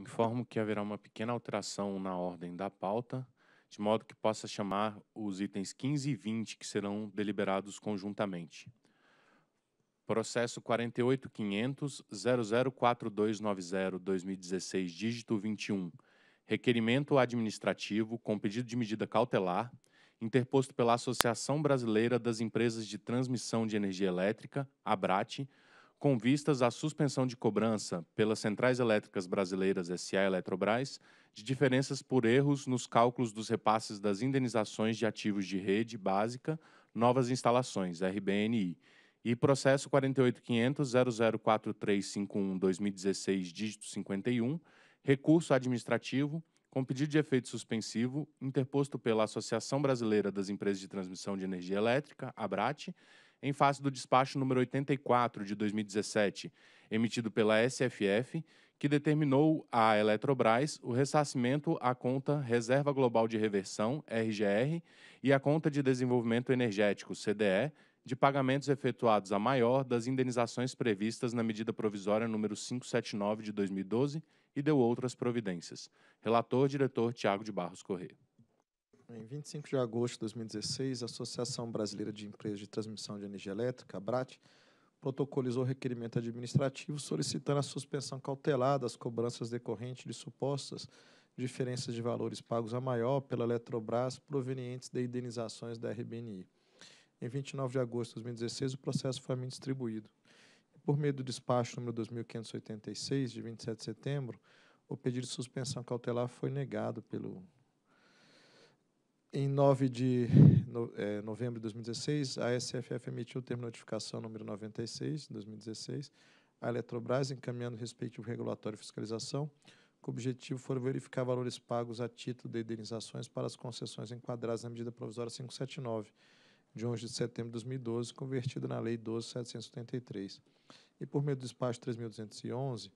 Informo que haverá uma pequena alteração na ordem da pauta, de modo que possa chamar os itens 15 e 20 que serão deliberados conjuntamente. Processo 48.500.004290-2016, dígito 21. Requerimento administrativo com pedido de medida cautelar, interposto pela Associação Brasileira das Empresas de Transmissão de Energia Elétrica, ABRAT, com vistas à suspensão de cobrança pelas centrais elétricas brasileiras SA e Eletrobras de diferenças por erros nos cálculos dos repasses das indenizações de ativos de rede básica novas instalações, RBNI, e processo 48.500.004351-2016, dígito 51, recurso administrativo com pedido de efeito suspensivo interposto pela Associação Brasileira das Empresas de Transmissão de Energia Elétrica, ABRAT, em face do despacho número 84 de 2017, emitido pela SFF, que determinou à Eletrobras o ressarcimento à conta Reserva Global de Reversão, RGR, e à conta de Desenvolvimento Energético, CDE, de pagamentos efetuados a maior das indenizações previstas na medida provisória número 579 de 2012 e deu outras providências. Relator diretor Tiago de Barros Corrêa. Em 25 de agosto de 2016, a Associação Brasileira de Empresas de Transmissão de Energia Elétrica, ABRAT, protocolizou requerimento administrativo solicitando a suspensão cautelar das cobranças decorrentes de supostas diferenças de valores pagos a maior pela Eletrobras provenientes de indenizações da RBNI. Em 29 de agosto de 2016, o processo foi a mim distribuído. Por meio do despacho número 2586, de 27 de setembro, o pedido de suspensão cautelar foi negado pelo em 9 de no, é, novembro de 2016, a SFF emitiu o termo de notificação número 96, de 2016, à Eletrobras, encaminhando o respectivo regulatório e fiscalização, o objetivo for verificar valores pagos a título de indenizações para as concessões enquadradas na medida provisória 579, de 11 de setembro de 2012, convertida na Lei 12.783. E por meio do despacho 3.211,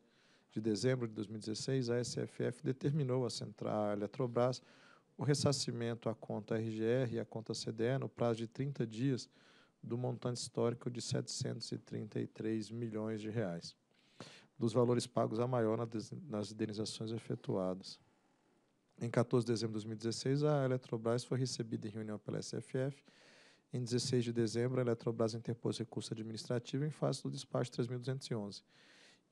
de dezembro de 2016, a SFF determinou a Central Eletrobras o ressarcimento à conta RGR e à conta CDE no prazo de 30 dias do montante histórico de 733 milhões de reais, dos valores pagos a maior nas indenizações efetuadas. Em 14 de dezembro de 2016, a Eletrobras foi recebida em reunião pela SFF. Em 16 de dezembro, a Eletrobras interpôs recurso administrativo em face do despacho 3.211.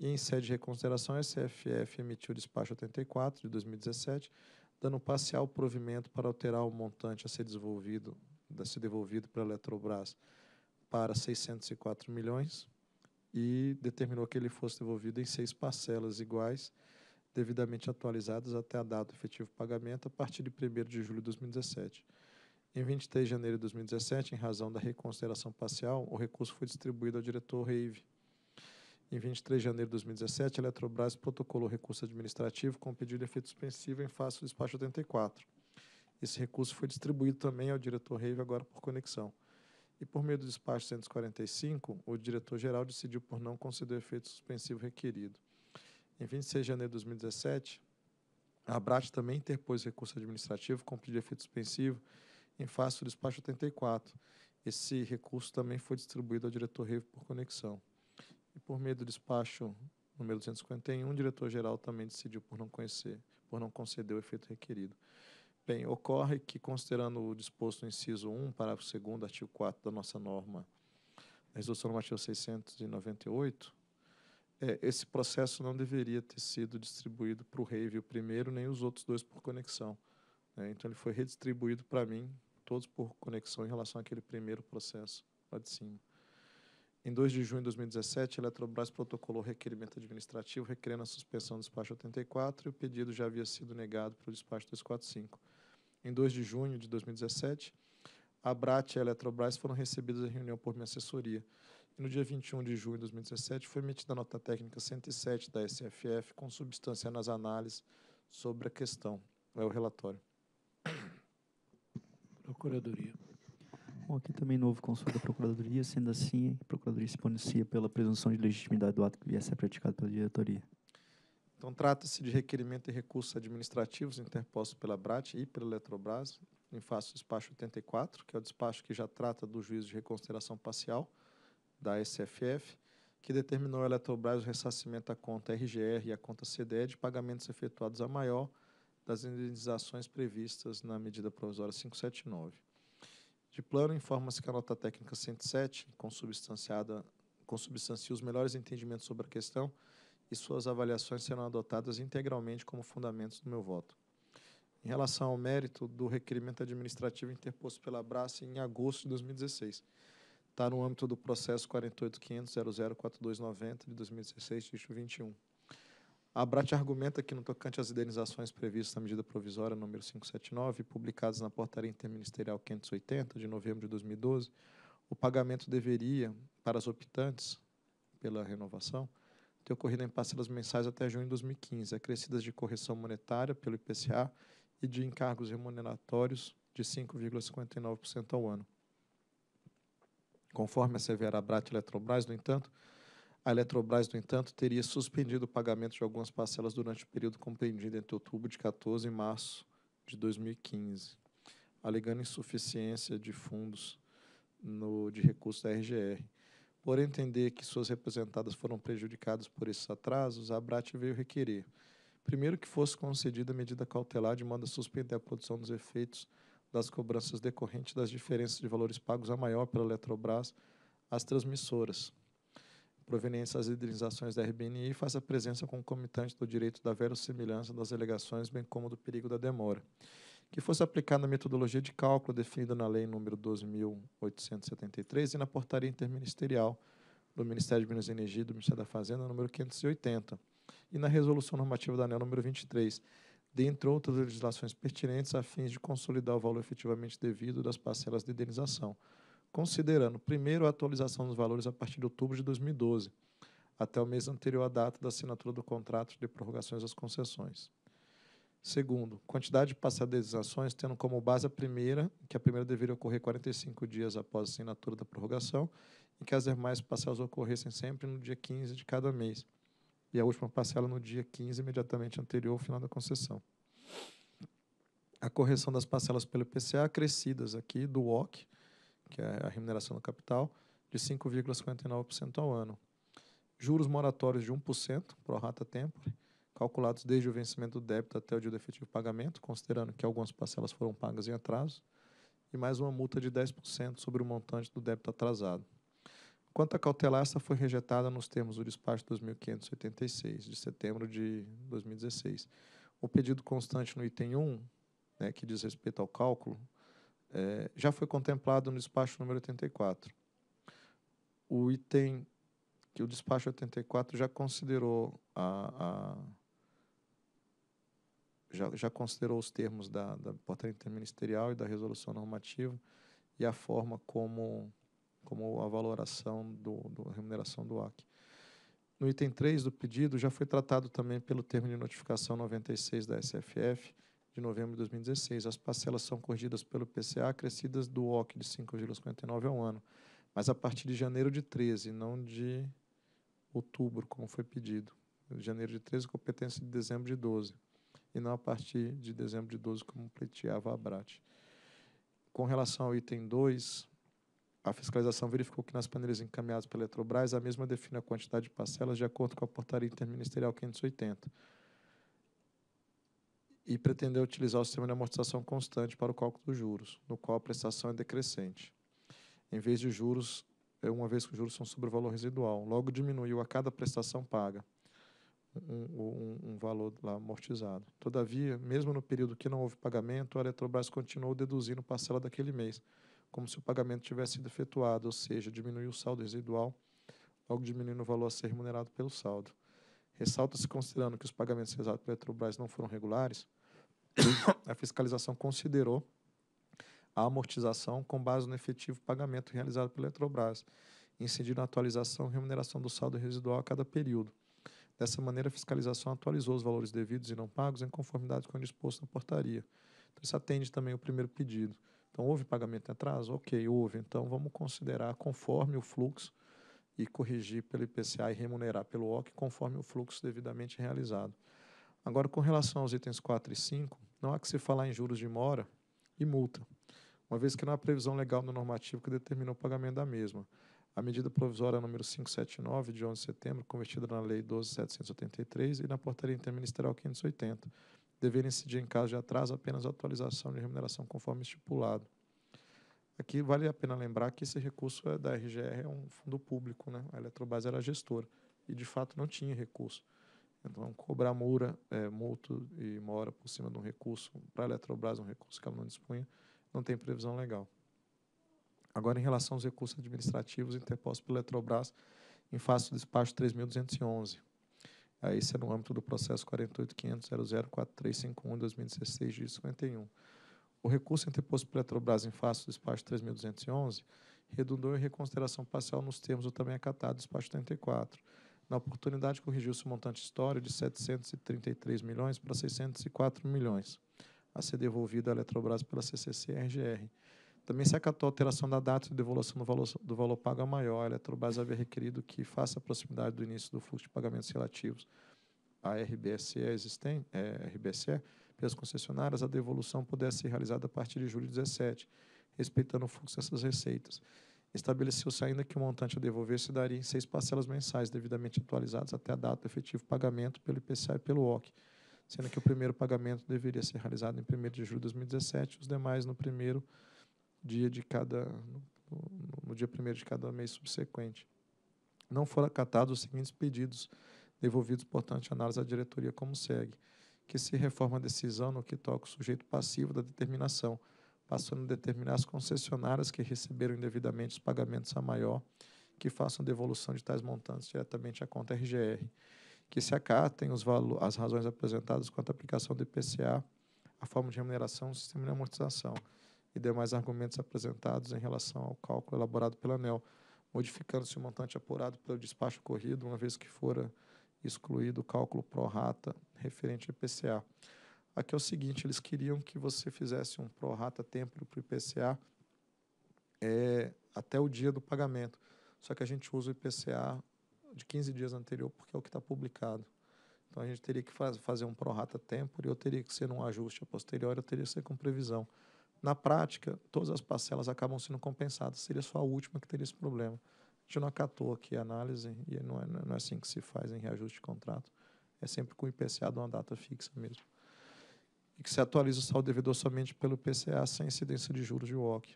E em sede de reconsideração, a SFF emitiu o despacho 84 de 2017, dando parcial provimento para alterar o montante a ser desenvolvido, a ser devolvido para a Eletrobras para 604 milhões e determinou que ele fosse devolvido em seis parcelas iguais, devidamente atualizadas até a data do efetivo pagamento, a partir de 1 de julho de 2017. Em 23 de janeiro de 2017, em razão da reconsideração parcial, o recurso foi distribuído ao diretor Reive, em 23 de janeiro de 2017, a Eletrobras protocolou recurso administrativo com pedido de efeito suspensivo em face do despacho 84. Esse recurso foi distribuído também ao diretor Reive, agora por conexão. E por meio do despacho 145, o diretor-geral decidiu por não conceder o efeito suspensivo requerido. Em 26 de janeiro de 2017, a ABRAT também interpôs recurso administrativo com pedido de efeito suspensivo em face do despacho 84. Esse recurso também foi distribuído ao diretor Reive por conexão por meio do despacho número 251, o diretor-geral também decidiu por não conhecer, por não conceder o efeito requerido. Bem, ocorre que, considerando o disposto no inciso 1, parágrafo 2 artigo 4 da nossa norma, da resolução normativa 698, é, esse processo não deveria ter sido distribuído para o Rave primeiro, nem os outros dois por conexão. Né? Então, ele foi redistribuído para mim, todos por conexão, em relação àquele primeiro processo lá de cima. Em 2 de junho de 2017, a Eletrobras protocolou requerimento administrativo requerendo a suspensão do despacho 84 e o pedido já havia sido negado pelo despacho 245. Em 2 de junho de 2017, a BRAT e a Eletrobras foram recebidas em reunião por minha assessoria. E no dia 21 de junho de 2017, foi emitida a nota técnica 107 da SFF, com substância nas análises sobre a questão. É o relatório. Procuradoria. Bom, aqui também novo consulta da Procuradoria, sendo assim, a Procuradoria se pronuncia pela presunção de legitimidade do ato que ia a ser praticado pela diretoria. Então, trata-se de requerimento e recursos administrativos interpostos pela BRAT e pela Eletrobras, em face do despacho 84, que é o despacho que já trata do juízo de reconsideração parcial da SFF, que determinou a Eletrobras o ressarcimento à conta RGR e à conta CDE de pagamentos efetuados a maior das indenizações previstas na medida provisória 579. De plano, informa-se que a nota técnica 107, consubstanciada, consubstancia os melhores entendimentos sobre a questão e suas avaliações serão adotadas integralmente como fundamentos do meu voto. Em relação ao mérito do requerimento administrativo interposto pela Brasa em agosto de 2016, está no âmbito do processo 48500004290 de 2016, dígito 21. A BRAT argumenta que, no tocante às indenizações previstas na medida provisória número 579, publicadas na portaria interministerial 580, de novembro de 2012, o pagamento deveria, para as optantes pela renovação, ter ocorrido em parcelas mensais até junho de 2015, acrescidas de correção monetária pelo IPCA e de encargos remuneratórios de 5,59% ao ano. Conforme assevera a BRAT Eletrobras, no entanto, a Eletrobras, no entanto, teria suspendido o pagamento de algumas parcelas durante o período compreendido entre outubro de 14 e março de 2015, alegando insuficiência de fundos no, de recursos da RGR. Por entender que suas representadas foram prejudicadas por esses atrasos, a ABRAT veio requerer, primeiro, que fosse concedida a medida cautelar de manda suspender a produção dos efeitos das cobranças decorrentes das diferenças de valores pagos a maior pela Eletrobras às transmissoras, provenientes das indenizações da RBNI faz a presença concomitante do direito da verossimilhança das alegações, bem como do perigo da demora, que fosse aplicada a metodologia de cálculo definida na Lei nº 12.873 e na Portaria Interministerial do Ministério de Minas e Energia e do Ministério da Fazenda, número 580, e na Resolução Normativa da ANEL número 23, dentre outras legislações pertinentes a fins de consolidar o valor efetivamente devido das parcelas de indenização, considerando, primeiro, a atualização dos valores a partir de outubro de 2012, até o mês anterior à data da assinatura do contrato de prorrogações das concessões. Segundo, quantidade de passadizações tendo como base a primeira, que a primeira deveria ocorrer 45 dias após a assinatura da prorrogação, e que as demais parcelas ocorressem sempre no dia 15 de cada mês, e a última parcela no dia 15, imediatamente anterior ao final da concessão. A correção das parcelas pelo IPCA acrescidas aqui do OC, que é a remuneração do capital, de 5,59% ao ano. Juros moratórios de 1%, pro rata tempore, calculados desde o vencimento do débito até o dia do efetivo pagamento, considerando que algumas parcelas foram pagas em atraso, e mais uma multa de 10% sobre o montante do débito atrasado. Quanto à cautelar, essa foi rejeitada nos termos do despacho 2586, de setembro de 2016. O pedido constante no item 1, né, que diz respeito ao cálculo, é, já foi contemplado no despacho número 84. O item que o despacho 84 já considerou a, a já, já, considerou os termos da, da portaria interministerial e da resolução normativa e a forma como, como a valoração do, do remuneração do AC. No item 3 do pedido, já foi tratado também pelo termo de notificação 96 da SFF, de novembro de 2016. As parcelas são corrigidas pelo PCA, acrescidas do OC de 5,59 ao ano, mas a partir de janeiro de 13, não de outubro, como foi pedido. Janeiro de 13, competência de dezembro de 12, e não a partir de dezembro de 12, como pleiteava a BRAT. Com relação ao item 2, a fiscalização verificou que nas paneiras encaminhadas pela Eletrobras, a mesma define a quantidade de parcelas de acordo com a portaria interministerial 580 e pretendeu utilizar o sistema de amortização constante para o cálculo dos juros, no qual a prestação é decrescente. Em vez de juros, é uma vez que os juros são sobre o valor residual, logo diminuiu a cada prestação paga um, um, um valor lá amortizado. Todavia, mesmo no período que não houve pagamento, a Eletrobras continuou deduzindo parcela daquele mês, como se o pagamento tivesse sido efetuado, ou seja, diminuiu o saldo residual, logo diminuindo o valor a ser remunerado pelo saldo. Ressalta-se, considerando que os pagamentos realizados pela Petrobras não foram regulares, a fiscalização considerou a amortização com base no efetivo pagamento realizado pela Petrobras, incidindo na atualização e remuneração do saldo residual a cada período. Dessa maneira, a fiscalização atualizou os valores devidos e não pagos em conformidade com o disposto na portaria. Então, isso atende também o primeiro pedido. Então, houve pagamento em atraso? Ok, houve. Então, vamos considerar conforme o fluxo e corrigir pelo IPCA e remunerar pelo OC conforme o fluxo devidamente realizado. Agora, com relação aos itens 4 e 5, não há que se falar em juros de mora e multa, uma vez que não há previsão legal no normativo que determinou o pagamento da mesma. A medida provisória número 579, de 11 de setembro, convertida na Lei 12.783 e na Portaria Interministerial 580, deverem incidir em caso de atraso apenas a atualização de remuneração conforme estipulado. Aqui vale a pena lembrar que esse recurso é da RGR é um fundo público, né? A Eletrobras era gestora e de fato não tinha recurso. Então cobrar moura, é, multo e mora por cima de um recurso para a Eletrobras, um recurso que ela não dispunha, não tem previsão legal. Agora em relação aos recursos administrativos interpostos pela Eletrobras em face do despacho 3211. Aí, isso é no âmbito do processo 48500004351 2016 de 51. O recurso interposto pela Petrobras em face do despacho 3.211 redundou em reconsideração parcial nos termos do também acatado despacho 34. Na oportunidade, corrigiu-se o montante histórico de 733 milhões para 604 milhões, a ser devolvido à Eletrobras pela CCC-RGR. Também se acatou a alteração da data de devolução do valor, do valor pago a maior. A Eletrobras havia requerido que, face à proximidade do início do fluxo de pagamentos relativos à RBSE existente, é, RBSE, das concessionárias, a devolução pudesse ser realizada a partir de julho de 2017, respeitando o fluxo dessas receitas. Estabeleceu-se ainda que o montante a devolver se daria em seis parcelas mensais, devidamente atualizadas até a data do efetivo pagamento pelo IPCA e pelo OC, sendo que o primeiro pagamento deveria ser realizado em 1 de julho de 2017, os demais no primeiro dia de cada no, no dia 1 de cada mês subsequente. Não foram acatados os seguintes pedidos, devolvidos, portanto, tanto análise à diretoria como segue que se reforma a decisão no que toca o sujeito passivo da determinação, passando a determinar as concessionárias que receberam indevidamente os pagamentos a maior que façam devolução de tais montantes diretamente à conta RGR, que se acatem os as razões apresentadas quanto à aplicação do IPCA, a forma de remuneração, o sistema de amortização e demais argumentos apresentados em relação ao cálculo elaborado pela ANEL, modificando-se o montante apurado pelo despacho corrido, uma vez que fora excluído o cálculo pró-rata referente ao IPCA. Aqui é o seguinte, eles queriam que você fizesse um pró-rata tempo para o IPCA é, até o dia do pagamento. Só que a gente usa o IPCA de 15 dias anterior, porque é o que está publicado. Então a gente teria que faz, fazer um prorata tempo e eu teria que ser um ajuste a posteriori, eu teria que ser com previsão. Na prática, todas as parcelas acabam sendo compensadas, seria só a última que teria esse problema gente não acatou aqui a análise, e não é, não é assim que se faz em reajuste de contrato. É sempre com o IPCA de uma data fixa mesmo. E que se atualiza o saldo devedor somente pelo IPCA, sem incidência de juros de WOC.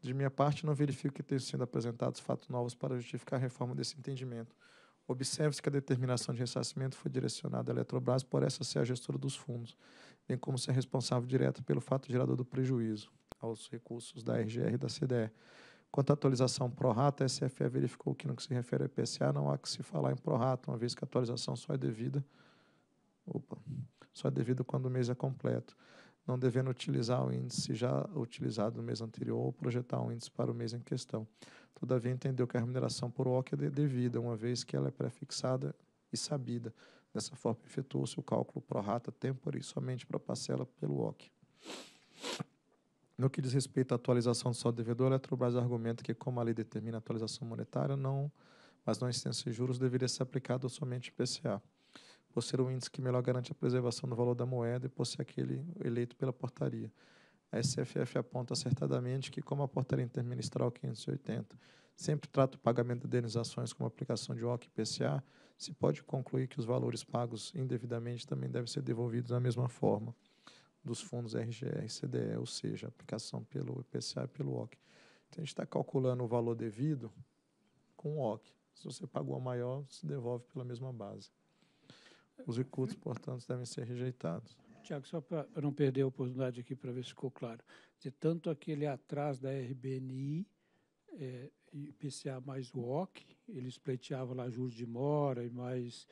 De minha parte, não verifico que tenham sido apresentados fatos novos para justificar a reforma desse entendimento. Observe-se que a determinação de ressarcimento foi direcionada à Eletrobras por essa ser a gestora dos fundos, bem como ser responsável direto pelo fato gerador do prejuízo aos recursos da RGR e da CDE. Quanto à atualização pró-rata, a SFE verificou que, no que se refere ao IPCA, não há que se falar em pró-rata, uma vez que a atualização só é devida opa, só é devida quando o mês é completo, não devendo utilizar o índice já utilizado no mês anterior ou projetar um índice para o mês em questão. Todavia, entendeu que a remuneração por OC é devida, uma vez que ela é prefixada e sabida. Dessa forma, efetuou-se o cálculo pró-rata temporis somente para parcela pelo OC. No que diz respeito à atualização do saldo devedor, a Eletrobras argumenta que, como a lei determina a atualização monetária, não, mas não extensa de juros, deveria ser aplicado somente IPCA, por ser o índice que melhor garante a preservação do valor da moeda e por ser aquele eleito pela portaria. A SFF aponta acertadamente que, como a portaria interministerial 580 sempre trata o pagamento de indenizações como aplicação de OC e IPCA, se pode concluir que os valores pagos indevidamente também devem ser devolvidos da mesma forma dos fundos RGR, CDE, ou seja, aplicação pelo IPCA e pelo OC. Então, a gente está calculando o valor devido com o OC. Se você pagou a maior, se devolve pela mesma base. Os recursos, portanto, devem ser rejeitados. Tiago, só para não perder a oportunidade aqui para ver se ficou claro. De tanto aquele atrás da RBNI, é, eh, IPCA mais o OC, eles pleiteavam lá juros de mora e mais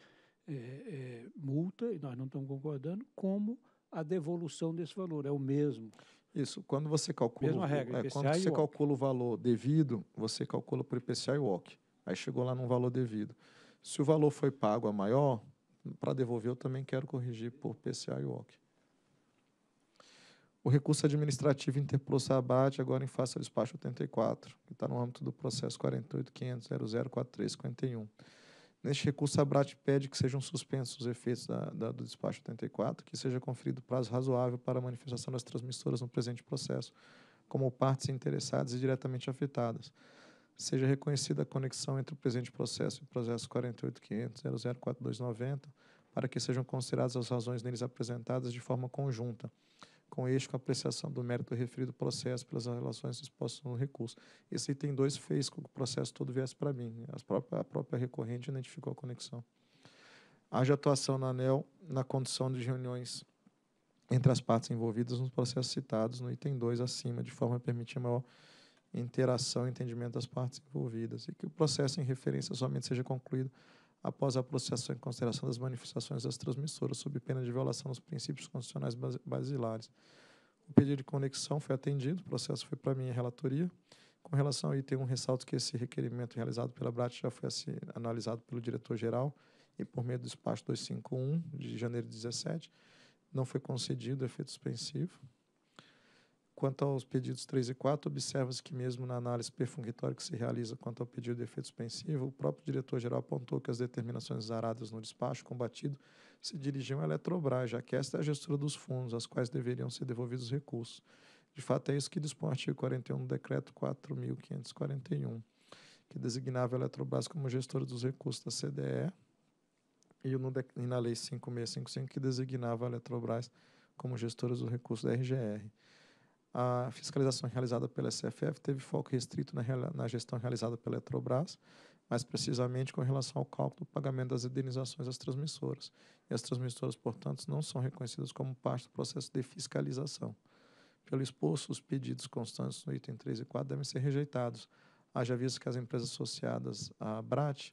é, é, multa, e nós não estamos concordando, como a devolução desse valor, é o mesmo. Isso, quando você calcula, Mesma regra, é, quando você calcula o valor devido, você calcula por IPCA e WOC. Aí chegou lá num valor devido. Se o valor foi pago a maior, para devolver eu também quero corrigir por PCA e WOC. O recurso administrativo interprocessal abate agora em face ao despacho 84, que está no âmbito do processo 48.500.004351. Neste recurso, a BRAT pede que sejam suspensos os efeitos da, da, do despacho 84, que seja conferido prazo razoável para a manifestação das transmissoras no presente processo, como partes interessadas e diretamente afetadas. Seja reconhecida a conexão entre o presente processo e o processo 48.500.004290, para que sejam consideradas as razões neles apresentadas de forma conjunta com eixo com apreciação do mérito referido processo pelas relações expostas no recurso. Esse item 2 fez com que o processo todo viesse para mim. As próprias, a própria recorrente identificou a conexão. Haja atuação na ANEL na condição de reuniões entre as partes envolvidas nos processos citados no item 2 acima, de forma a permitir maior interação e entendimento das partes envolvidas, e que o processo em referência somente seja concluído após a apreciação e consideração das manifestações das transmissoras, sob pena de violação dos princípios constitucionais basilares. O pedido de conexão foi atendido, o processo foi para minha relatoria. Com relação ao item 1, ressalto que esse requerimento realizado pela BRAT já foi assim, analisado pelo diretor-geral e, por meio do despacho 251, de janeiro de 17, não foi concedido efeito suspensivo. Quanto aos pedidos 3 e 4, observa-se que mesmo na análise perfungitória que se realiza quanto ao pedido de efeito suspensivo, o próprio diretor-geral apontou que as determinações aradas no despacho combatido se dirigiam à Eletrobras, já que esta é a gestora dos fundos, às quais deveriam ser devolvidos os recursos. De fato, é isso que dispõe o artigo 41 do Decreto 4.541, que designava a Eletrobras como gestora dos recursos da CDE, e, na Lei 5655, que designava a Eletrobras como gestora dos recursos da RGR. A fiscalização realizada pela SFF teve foco restrito na, na gestão realizada pela Eletrobras, mais precisamente com relação ao cálculo do pagamento das indenizações às transmissoras. E as transmissoras, portanto, não são reconhecidas como parte do processo de fiscalização. Pelo exposto, os pedidos constantes no item 3 e 4 devem ser rejeitados, haja visto que as empresas associadas à BRAT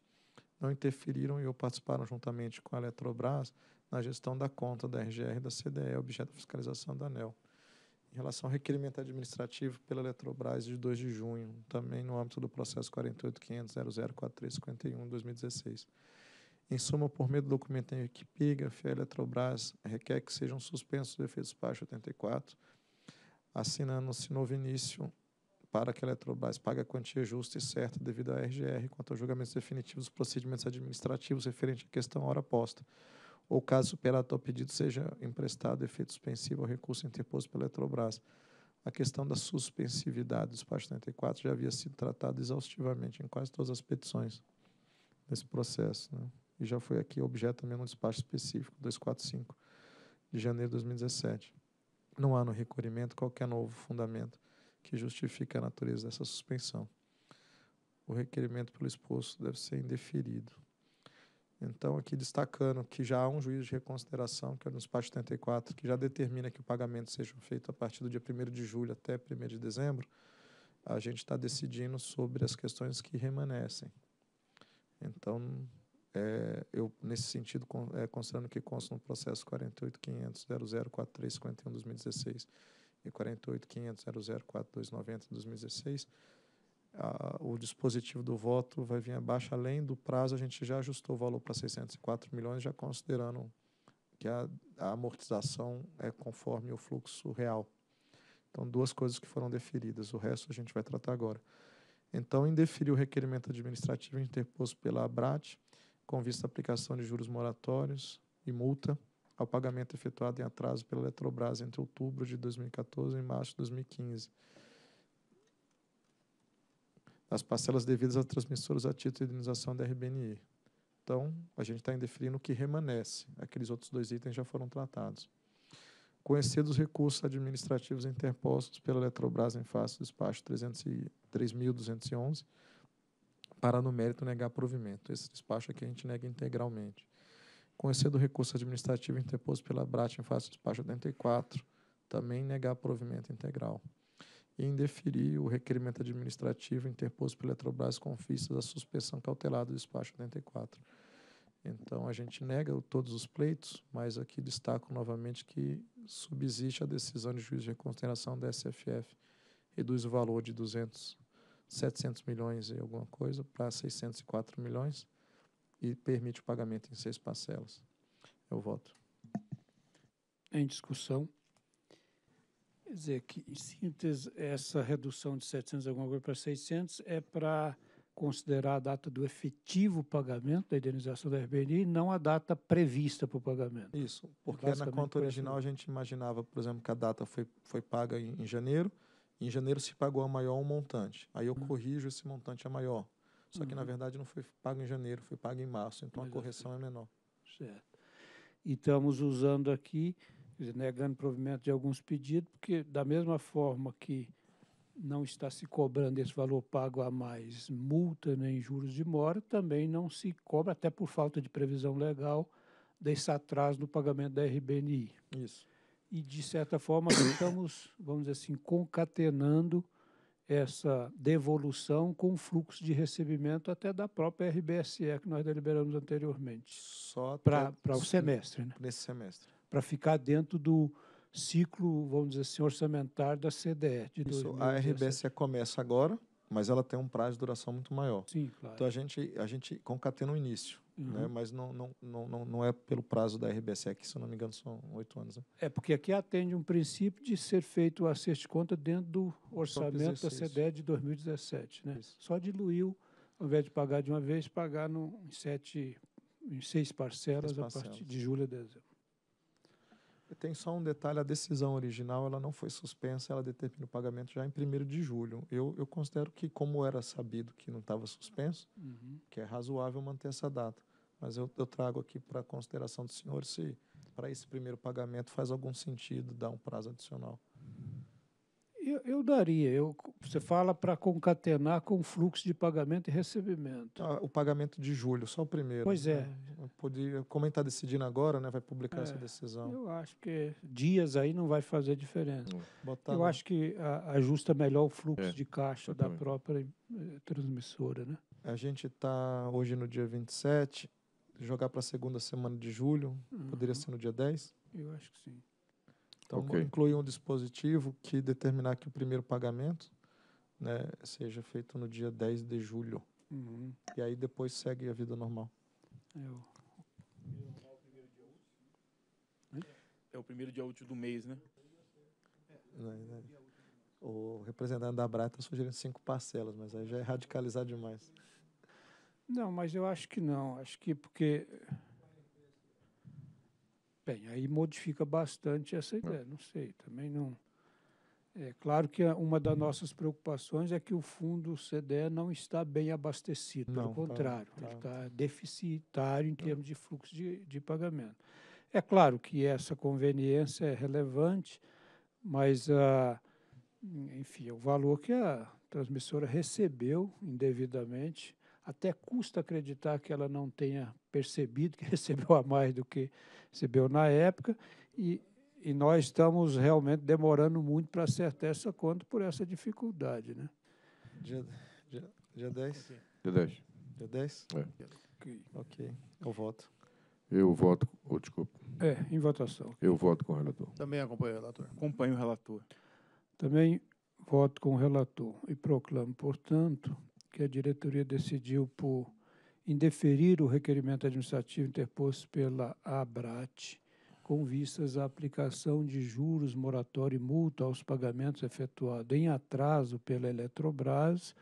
não interferiram e ou participaram juntamente com a Eletrobras na gestão da conta da RGR e da CDE, objeto de fiscalização da ANEL em relação ao requerimento administrativo pela Eletrobras de 2 de junho, também no âmbito do processo 48.500.004351-2016. Em suma, por meio do documento em que piga, a Eletrobras requer que sejam suspensos os efeitos baixo 84, assinando-se novo início para que a Eletrobras pague a quantia justa e certa devido à RGR quanto aos julgamentos definitivos dos procedimentos administrativos referente à questão hora posta, ou caso superado ao pedido, seja emprestado efeito suspensivo ao recurso interposto pela Eletrobras. A questão da suspensividade do despacho 34 já havia sido tratada exaustivamente em quase todas as petições desse processo, né? e já foi aqui objeto também no despacho específico, 245, de janeiro de 2017. Não há no recolhimento qualquer novo fundamento que justifique a natureza dessa suspensão. O requerimento pelo exposto deve ser indeferido. Então, aqui destacando que já há um juízo de reconsideração, que é no despacho 84 que já determina que o pagamento seja feito a partir do dia 1 de julho até 1 de dezembro, a gente está decidindo sobre as questões que remanescem. Então, é, eu, nesse sentido, con, é, considerando que consta no processo 48.500.004351-2016 e 48.500.004290-2016, a, o dispositivo do voto vai vir abaixo além do prazo. A gente já ajustou o valor para 604 milhões, já considerando que a, a amortização é conforme o fluxo real. Então, duas coisas que foram deferidas. O resto a gente vai tratar agora. Então, indeferir o requerimento administrativo interposto pela ABRAT, com vista à aplicação de juros moratórios e multa ao pagamento efetuado em atraso pela Eletrobras entre outubro de 2014 e março de 2015 as parcelas devidas às transmissoras a título de indenização da RBNI. Então, a gente está indeferindo o que remanesce. Aqueles outros dois itens já foram tratados. Conhecer os recursos administrativos interpostos pela Eletrobras em face do despacho 3.211, para no mérito negar provimento. Esse despacho aqui a gente nega integralmente. Conhecido do recurso administrativo interposto pela BRAT em face do despacho 84, também negar provimento integral e indeferir o requerimento administrativo interposto pela Eletrobras com vista da suspensão cautelar do despacho 84. Então, a gente nega todos os pleitos, mas aqui destaco novamente que subsiste a decisão de juízo de reconsideração da SFF, reduz o valor de 200, 700 milhões e alguma coisa para 604 milhões e permite o pagamento em seis parcelas. Eu voto. Em discussão. Quer dizer que, em síntese, essa redução de 700 alguma coisa para 600 é para considerar a data do efetivo pagamento da indenização da RBNI, não a data prevista para o pagamento. Isso, é porque na conta original a gente imaginava, por exemplo, que a data foi, foi paga em, em janeiro, em janeiro se pagou a maior um montante. Aí eu uhum. corrijo esse montante a maior. Só uhum. que, na uhum. verdade, não foi pago em janeiro, foi pago em março. Então, Mas a correção é menor. Certo. E estamos usando aqui dizer, negando provimento de alguns pedidos, porque da mesma forma que não está se cobrando esse valor pago a mais multa nem juros de mora, também não se cobra, até por falta de previsão legal, desse atraso no pagamento da RBNI. Isso. E, de certa forma, estamos, vamos dizer assim, concatenando essa devolução com o fluxo de recebimento até da própria RBSE que nós deliberamos anteriormente. Só para o semestre, né? Nesse semestre para ficar dentro do ciclo, vamos dizer assim, orçamentário da CDE. De Isso, 2017. a RBSE começa agora, mas ela tem um prazo de duração muito maior. Sim, claro. Então a gente, a gente concatena o início. Uhum. Né? Mas não, não, não, não é pelo prazo da RBSE, é que se não me engano são oito anos. Né? É, porque aqui atende um princípio de ser feito o acerto de conta dentro do orçamento da CDE de 2017. Né? Só diluiu, ao invés de pagar de uma vez, pagar no, em, sete, em seis parcelas, parcelas. a partir de julho a dezembro. Tem só um detalhe, a decisão original ela não foi suspensa, ela determina o pagamento já em 1 de julho. Eu, eu considero que, como era sabido que não estava suspenso, uhum. que é razoável manter essa data. Mas eu, eu trago aqui para consideração do senhor se para esse primeiro pagamento faz algum sentido dar um prazo adicional. Eu, eu daria. Eu, você fala para concatenar com fluxo de pagamento e recebimento. Ah, o pagamento de julho, só o primeiro. Pois né? é. Poderia Podia, como está decidindo agora, né, vai publicar é, essa decisão. Eu acho que dias aí não vai fazer diferença. Hum, botar eu acho que a, ah, ajusta melhor o fluxo é, de caixa da própria eh, transmissora. Né? A gente está hoje no dia 27, jogar para a segunda semana de julho, uhum. poderia ser no dia 10? Eu acho que sim. Então, okay. inclui um dispositivo que determinar que o primeiro pagamento né, seja feito no dia 10 de julho. Uhum. E aí depois segue a vida normal. É o primeiro dia útil do mês, né? Não, é, não. Né? O representante da Abra está sugerindo cinco parcelas, mas aí já é radicalizar demais. Não, mas eu acho que não. Acho que porque Bem, aí modifica bastante essa hum. ideia, não sei, também não. É claro que uma das nossas preocupações é que o fundo CDE não está bem abastecido, não, pelo tá, contrário, tá, tá. ele está deficitário em tá. termos de fluxo de, de pagamento. É claro que essa conveniência é relevante, mas, ah, enfim, é o valor que a transmissora recebeu indevidamente até custa acreditar que ela não tenha percebido que recebeu a mais do que recebeu na época, e, e nós estamos realmente demorando muito para acertar essa conta por essa dificuldade. Né? Dia, dia, dia 10? Dia 10. Dia 10? É. Ok, eu voto. Eu voto, oh, desculpa. É, em votação. Eu voto com o relator. Também acompanho o relator. Acompanho o relator. Também voto com o relator e proclamo, portanto, que a diretoria decidiu por indeferir o requerimento administrativo interposto pela ABRAT com vistas à aplicação de juros, moratório e multa aos pagamentos efetuados em atraso pela Eletrobras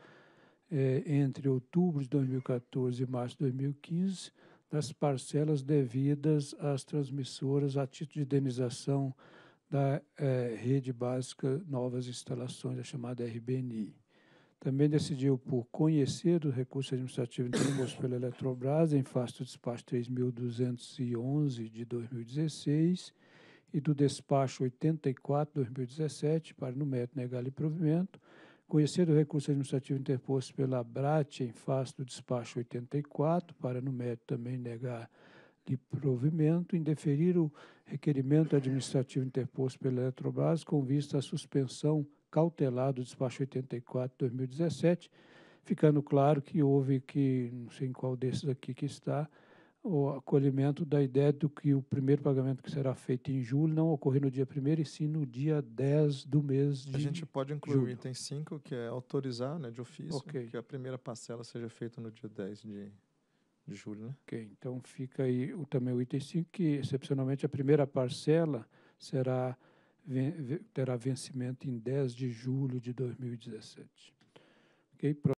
eh, entre outubro de 2014 e março de 2015 das parcelas devidas às transmissoras a título de indenização da eh, Rede Básica Novas Instalações, a chamada RBNI. Também decidiu por conhecer do recurso administrativo interposto pela Eletrobras em face do despacho 3.211 de 2016 e do despacho 84-2017 para, no mérito, negar-lhe provimento, conhecer do recurso administrativo interposto pela BRAT em face do despacho 84 para, no mérito, também negar de provimento indeferir o requerimento administrativo interposto pela Eletrobras com vista à suspensão cautelar do despacho 84 2017, ficando claro que houve que, não sei em qual desses aqui que está, o acolhimento da ideia do que o primeiro pagamento que será feito em julho não ocorrer no dia 1 e sim no dia 10 do mês de julho. A gente pode incluir julho. o item 5, que é autorizar né, de ofício okay. que a primeira parcela seja feita no dia 10 de, de julho. Né? Ok, então fica aí o, também o item 5, que excepcionalmente a primeira parcela será terá vencimento em 10 de julho de 2017. Ok?